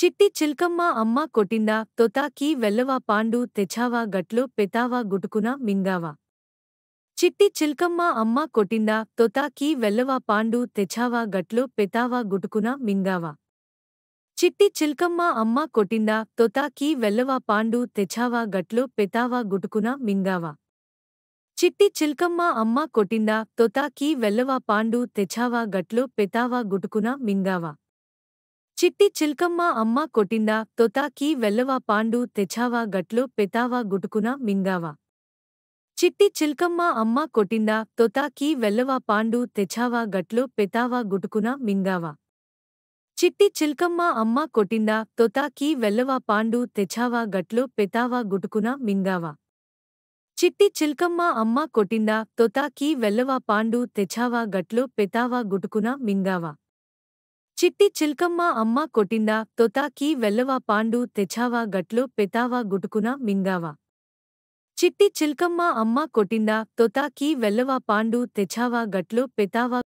చిట్టి చిల్కమ్మ అమ్మ కొట్టిందా తొతాకి వెల్లవా పాండు తెచ్చావా గట్లో పెతావా గుటుకున మింగావా చిట్టి చిల్కమ్మ అమ్మ కొట్టిందా తొతాకి వెల్లవా పాండు తెచ్చావా గట్లో పెతావా గుటుకున మింగావా చిట్టి చిల్కమ్మ అమ్మ కొట్టిందా తొతాకి వెల్లవా పాండు తెచ్చావా గట్లో పెతావా గుటుకున మింగావా చిట్టి చిల్కమ్మ అమ్మ కొట్టిందా తొతాకి వెల్లవా పాండు తెచ్చావా గట్లో పెతావా గుటుకున మింగావా చిట్టి చిల్కమ్మ అమ్మ కొట్టిందా తొతాకి వెల్లవా పాండు తెచ్చావా గట్లో పెతావా గుటుకున మింగావా చిట్టి చిల్కమ్మ అమ్మ కొట్టిందా తొతాకి వెల్లవా పాండు తెచ్చావా గట్లో పెతావా గుటుకున మింగావా చిట్టి చిల్కమ్మ అమ్మ కొట్టిందా తొతాకి వెల్లవా పాండు తెచ్చావా గట్లో పెతావా గుటుకున మింగావా చిట్టి చిల్కమ్మ అమ్మ కొట్టిందా తొతాకి వెల్లవా పాండు తెచ్చావా గట్లో పెతావా గుటుకున మింగావా చిట్టి చిల్కమ్మ అమ్మ కొట్టిందా తొతాకి వెల్లవా పాండు తెచ్చావా గట్లో పెతావా గుటుకున మింగావా చిట్టి చిల్కమ్మ అమ్మ కొట్టిందా తొతాకి వెల్లవా పాండు తెచ్చావా గట్లో పెతావా